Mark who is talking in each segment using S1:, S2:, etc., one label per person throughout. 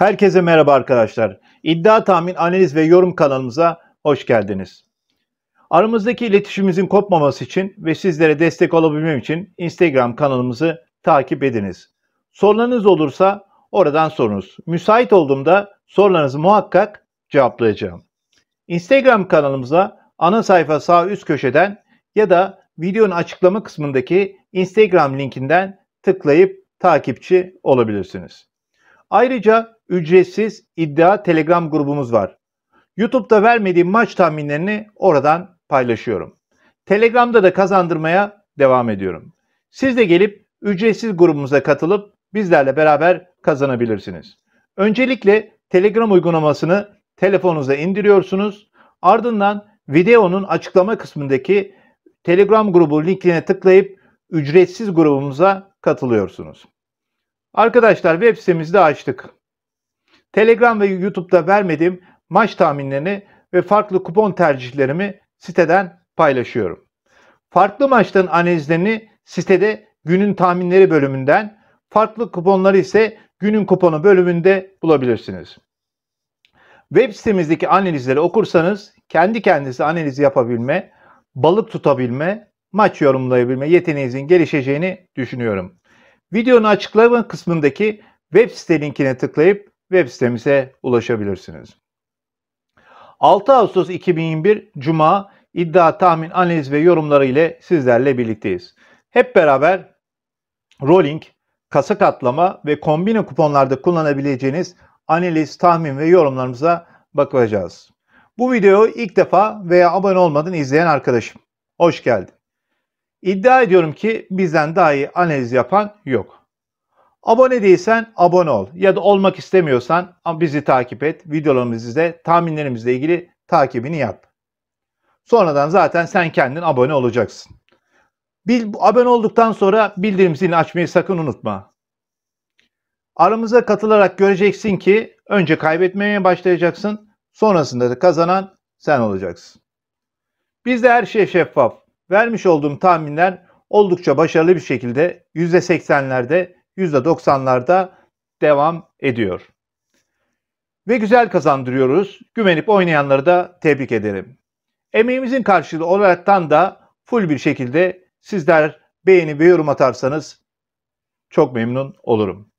S1: Herkese merhaba arkadaşlar. İddia tahmin, analiz ve yorum kanalımıza hoş geldiniz. Aramızdaki iletişimimizin kopmaması için ve sizlere destek olabilmem için Instagram kanalımızı takip ediniz. Sorularınız olursa oradan sorunuz. Müsait olduğumda sorularınızı muhakkak cevaplayacağım. Instagram kanalımıza ana sayfa sağ üst köşeden ya da videonun açıklama kısmındaki Instagram linkinden tıklayıp takipçi olabilirsiniz. Ayrıca ücretsiz iddia Telegram grubumuz var. YouTube'da vermediğim maç tahminlerini oradan paylaşıyorum. Telegram'da da kazandırmaya devam ediyorum. Siz de gelip ücretsiz grubumuza katılıp bizlerle beraber kazanabilirsiniz. Öncelikle Telegram uygulamasını telefonunuza indiriyorsunuz. Ardından videonun açıklama kısmındaki Telegram grubu linkine tıklayıp ücretsiz grubumuza katılıyorsunuz. Arkadaşlar web sitemizi de açtık. Telegram ve YouTube'da vermediğim maç tahminlerini ve farklı kupon tercihlerimi siteden paylaşıyorum. Farklı maçların analizlerini sitede günün tahminleri bölümünden, farklı kuponları ise günün kuponu bölümünde bulabilirsiniz. Web sitemizdeki analizleri okursanız kendi kendisi analiz yapabilme, balık tutabilme, maç yorumlayabilme yeteneğinizin gelişeceğini düşünüyorum. Videonun açıklama kısmındaki web site linkine tıklayıp web sitemize ulaşabilirsiniz. 6 Ağustos 2021 Cuma iddia, tahmin, analiz ve yorumları ile sizlerle birlikteyiz. Hep beraber rolling, kasa katlama ve kombine kuponlarda kullanabileceğiniz analiz, tahmin ve yorumlarımıza bakacağız. Bu videoyu ilk defa veya abone olmadan izleyen arkadaşım. Hoş geldin. İddia ediyorum ki bizden daha iyi analiz yapan yok. Abone değilsen abone ol ya da olmak istemiyorsan bizi takip et. Videolarımızı izle, tahminlerimizle ilgili takibini yap. Sonradan zaten sen kendin abone olacaksın. Bil, abone olduktan sonra bildirim zilini açmayı sakın unutma. Aramıza katılarak göreceksin ki önce kaybetmeye başlayacaksın, sonrasında da kazanan sen olacaksın. Bizde her şey şeffaf. Vermiş olduğum tahminler oldukça başarılı bir şekilde %80'lerde, %90'larda devam ediyor. Ve güzel kazandırıyoruz. Güvenip oynayanları da tebrik ederim. Emeğimizin karşılığı olaraktan da full bir şekilde sizler beğeni ve yorum atarsanız çok memnun olurum.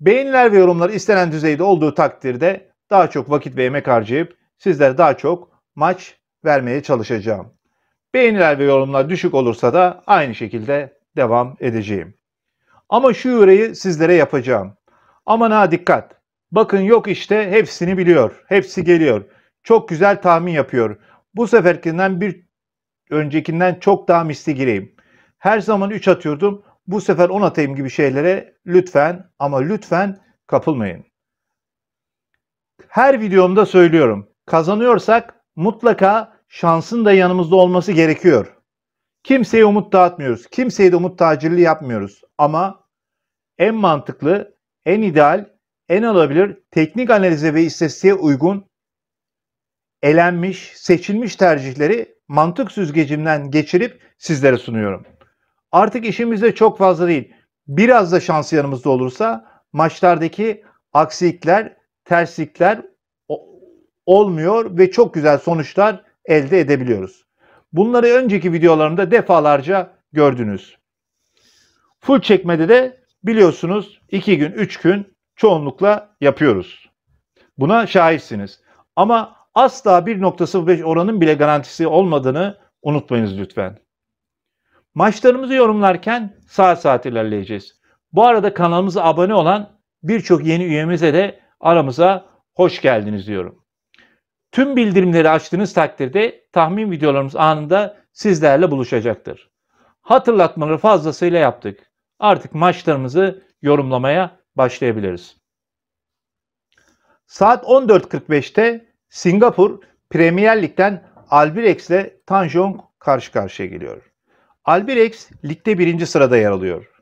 S1: Beğeniler ve yorumlar istenen düzeyde olduğu takdirde daha çok vakit ve emek harcayıp sizlere daha çok maç vermeye çalışacağım. Beğeniler ve yorumlar düşük olursa da aynı şekilde devam edeceğim. Ama şu yüreği sizlere yapacağım. Aman ha dikkat. Bakın yok işte hepsini biliyor. Hepsi geliyor. Çok güzel tahmin yapıyor. Bu seferkinden bir öncekinden çok daha misli gireyim. Her zaman 3 atıyordum. Bu sefer 10 atayım gibi şeylere lütfen ama lütfen kapılmayın. Her videomda söylüyorum. Kazanıyorsak mutlaka şansın da yanımızda olması gerekiyor. Kimseye umut dağıtmıyoruz. Kimseye de umut tacirli yapmıyoruz. Ama en mantıklı, en ideal, en alabilir, teknik analize ve istatistiğe uygun elenmiş, seçilmiş tercihleri mantık süzgecimden geçirip sizlere sunuyorum. Artık işimizde çok fazla değil. Biraz da şans yanımızda olursa maçlardaki aksilikler, terslikler olmuyor ve çok güzel sonuçlar elde edebiliyoruz. Bunları önceki videolarımda defalarca gördünüz. Full çekmede de biliyorsunuz 2 gün 3 gün çoğunlukla yapıyoruz. Buna şahitsiniz. Ama asla 1.05 oranın bile garantisi olmadığını unutmayınız lütfen. Maçlarımızı yorumlarken saat saat ilerleyeceğiz. Bu arada kanalımıza abone olan birçok yeni üyemize de aramıza hoş geldiniz diyorum. Tüm bildirimleri açtığınız takdirde tahmin videolarımız anında sizlerle buluşacaktır. Hatırlatmaları fazlasıyla yaptık. Artık maçlarımızı yorumlamaya başlayabiliriz. Saat 14.45'te Singapur Premier Lig'den Albirex ile Tanjong karşı karşıya geliyor. Albirex ligde birinci sırada yer alıyor.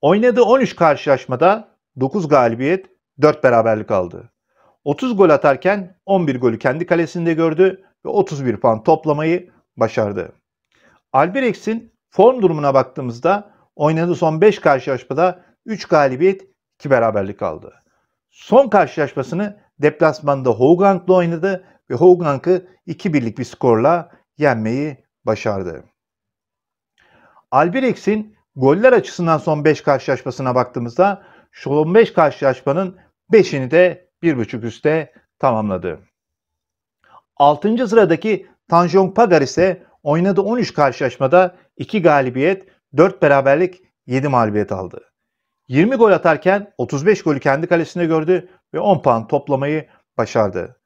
S1: Oynadığı 13 karşılaşmada 9 galibiyet, 4 beraberlik aldı. 30 gol atarken 11 golü kendi kalesinde gördü ve 31 puan toplamayı başardı. Alberex'in form durumuna baktığımızda oynadığı son 5 karşılaşmada 3 galibiyet 2 beraberlik aldı. Son karşılaşmasını deplasmanda Hougank'la oynadı ve Hougank'ı 2 birlik bir skorla yenmeyi başardı. Alberex'in goller açısından son 5 karşılaşmasına baktığımızda şu 5 karşılaşmanın 5'ini de 1,5 üste tamamladı. 6. sıradaki Tanjong Pagar ise oynadığı 13 karşılaşmada 2 galibiyet, 4 beraberlik, 7 mağlubiyet aldı. 20 gol atarken 35 golü kendi kalesine gördü ve 10 puan toplamayı başardı.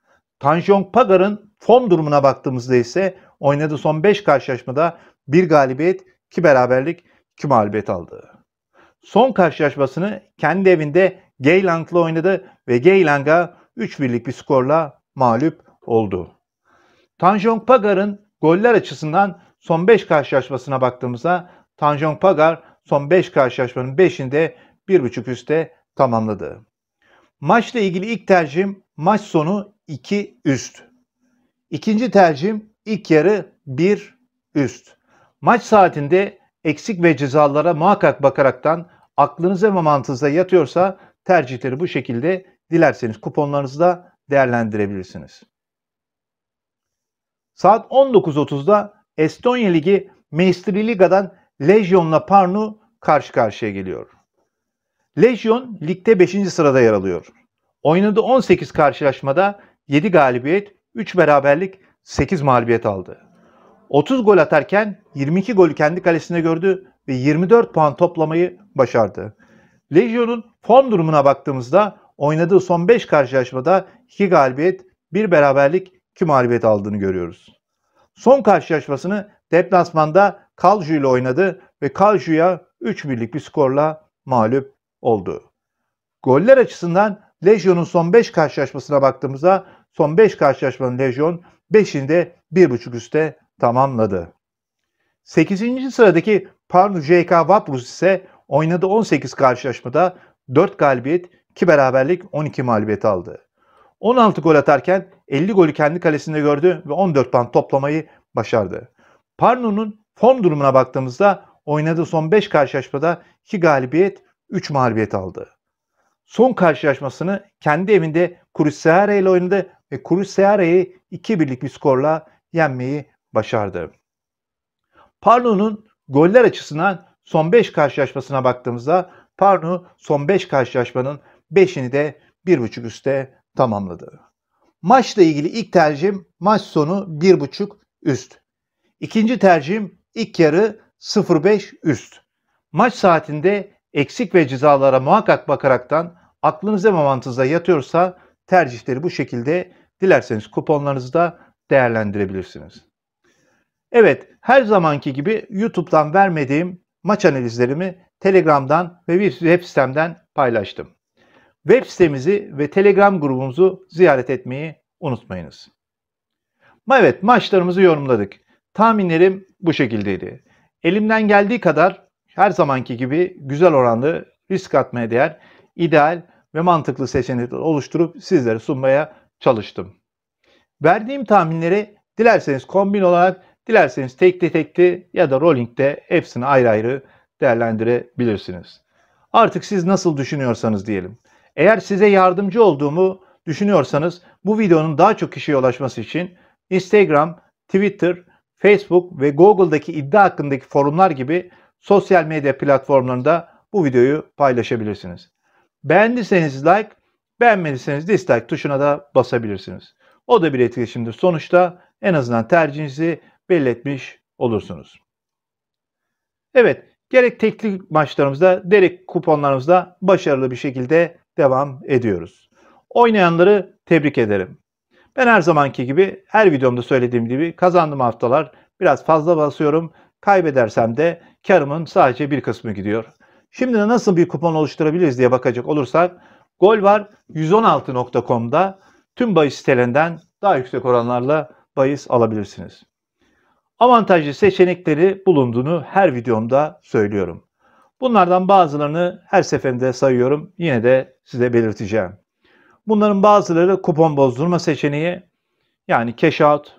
S1: Tanjong Pagar'ın form durumuna baktığımızda ise oynadığı son 5 karşılaşmada 1 galibiyet, 2 beraberlik, 2 mağlubiyet aldı. Son karşılaşmasını kendi evinde Geyland'la oynadı ve Geyland'a 3 birlik bir skorla mağlup oldu. Tanjong Pagar'ın goller açısından son 5 karşılaşmasına baktığımızda Tanjong Pagar son 5 karşılaşmanın 5'inde 1.5 üste tamamladı. Maçla ilgili ilk tercihim maç sonu 2 üst. İkinci tercihim ilk yarı 1 üst. Maç saatinde eksik ve cezalara muhakkak bakaraktan aklınıza ve mantığınıza yatıyorsa tercihleri bu şekilde dilerseniz kuponlarınızı da değerlendirebilirsiniz. Saat 19.30'da Estonya Ligi Meistri Liga'dan Legion'la Parnu karşı karşıya geliyor. Legion ligde 5. sırada yer alıyor. Oynadığı 18 karşılaşmada 7 galibiyet, 3 beraberlik, 8 mağlubiyet aldı. 30 gol atarken 22 golü kendi kalesine gördü ve 24 puan toplamayı başardı. Legion'un form durumuna baktığımızda oynadığı son 5 karşılaşmada 2 galibiyet, 1 beraberlik, 2 mağlubiyet aldığını görüyoruz. Son karşılaşmasını deplasmanda Kalju ile oynadı ve Kalju'ya 3 birlik bir skorla mağlup oldu. Goller açısından Legion'un son 5 karşılaşmasına baktığımızda son 5 karşılaşmanın Legion 5'inde 1.5 üste tamamladı. 8. sıradaki Parnu JK Vaprus ise Oynadığı 18 karşılaşmada 4 galibiyet, 2 beraberlik, 12 mağlubiyet aldı. 16 gol atarken 50 golü kendi kalesinde gördü ve 14 puan toplamayı başardı. Parnu'nun form durumuna baktığımızda oynadığı son 5 karşılaşmada 2 galibiyet, 3 mağlubiyet aldı. Son karşılaşmasını kendi evinde Kuruseare ile oynadı ve Kuruseare'yi 2 birlik bir skorla yenmeyi başardı. Parnu'nun goller açısından son 5 karşılaşmasına baktığımızda Parnu son 5 karşılaşmanın 5'ini de 1.5 üste tamamladı. Maçla ilgili ilk tercihim maç sonu 1.5 üst. İkinci tercihim ilk yarı 0.5 üst. Maç saatinde eksik ve cezalara muhakkak bakaraktan aklınızda ve yatıyorsa tercihleri bu şekilde dilerseniz kuponlarınızı da değerlendirebilirsiniz. Evet her zamanki gibi YouTube'dan vermediğim maç analizlerimi Telegram'dan ve bir web sitemden paylaştım. Web sitemizi ve Telegram grubumuzu ziyaret etmeyi unutmayınız. Evet maçlarımızı yorumladık. Tahminlerim bu şekildeydi. Elimden geldiği kadar her zamanki gibi güzel oranlı risk atmaya değer ideal ve mantıklı seçenekler oluşturup sizlere sunmaya çalıştım. Verdiğim tahminleri dilerseniz kombin olarak Dilerseniz tekli tekli ya da rolling'de hepsini ayrı ayrı değerlendirebilirsiniz. Artık siz nasıl düşünüyorsanız diyelim. Eğer size yardımcı olduğumu düşünüyorsanız bu videonun daha çok kişiye ulaşması için Instagram, Twitter, Facebook ve Google'daki iddia hakkındaki forumlar gibi sosyal medya platformlarında bu videoyu paylaşabilirsiniz. Beğendiyseniz like, beğenmediyseniz dislike tuşuna da basabilirsiniz. O da bir etkileşimdir Sonuçta en azından tercihinizi Belli etmiş olursunuz. Evet, gerek tekli maçlarımızda, gerek kuponlarımızda başarılı bir şekilde devam ediyoruz. Oynayanları tebrik ederim. Ben her zamanki gibi, her videomda söylediğim gibi kazandım haftalar biraz fazla basıyorum. Kaybedersem de karımın sadece bir kısmı gidiyor. Şimdi de nasıl bir kupon oluşturabiliriz diye bakacak olursak gol var 116.com'da tüm bahis sitelerinden daha yüksek oranlarla bahis alabilirsiniz avantajlı seçenekleri bulunduğunu her videomda söylüyorum. Bunlardan bazılarını her seferinde sayıyorum. Yine de size belirteceğim. Bunların bazıları kupon bozdurma seçeneği yani cash out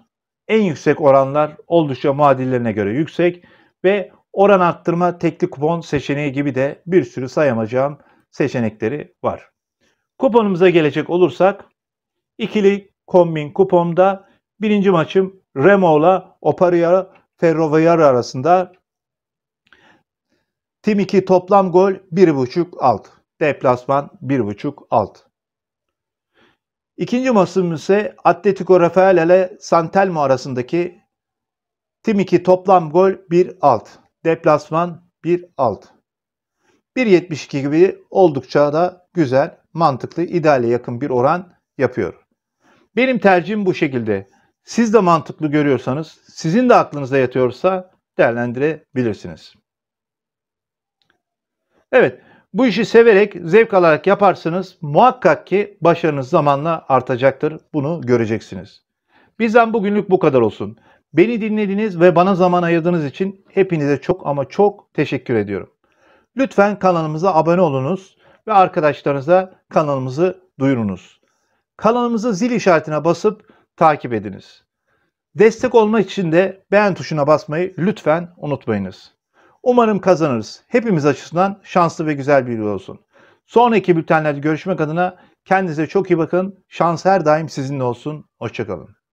S1: en yüksek oranlar oldukça muadillerine göre yüksek ve oran arttırma tekli kupon seçeneği gibi de bir sürü sayamayacağım seçenekleri var. Kuponumuza gelecek olursak ikili kombin kuponda birinci maçım Remo'la Oparia Ferroviar arasında Tim 2 toplam gol 1.5 alt. Deplasman 1.5 alt. İkinci maçımız ise Atletico Rafael ile Santelmo arasındaki Tim 2 toplam gol 1 alt. Deplasman 1 alt. 1.72 gibi oldukça da güzel, mantıklı, ideale yakın bir oran yapıyor. Benim tercihim bu şekilde siz de mantıklı görüyorsanız, sizin de aklınızda yatıyorsa değerlendirebilirsiniz. Evet, bu işi severek, zevk alarak yaparsınız, muhakkak ki başarınız zamanla artacaktır. Bunu göreceksiniz. Bizden bugünlük bu kadar olsun. Beni dinlediğiniz ve bana zaman ayırdığınız için hepinize çok ama çok teşekkür ediyorum. Lütfen kanalımıza abone olunuz ve arkadaşlarınıza kanalımızı duyurunuz. Kanalımızı zil işaretine basıp takip ediniz. Destek olmak için de beğen tuşuna basmayı lütfen unutmayınız. Umarım kazanırız. Hepimiz açısından şanslı ve güzel bir yıl olsun. Sonraki bültenlerde görüşmek adına kendinize çok iyi bakın. Şans her daim sizinle olsun. Hoşçakalın.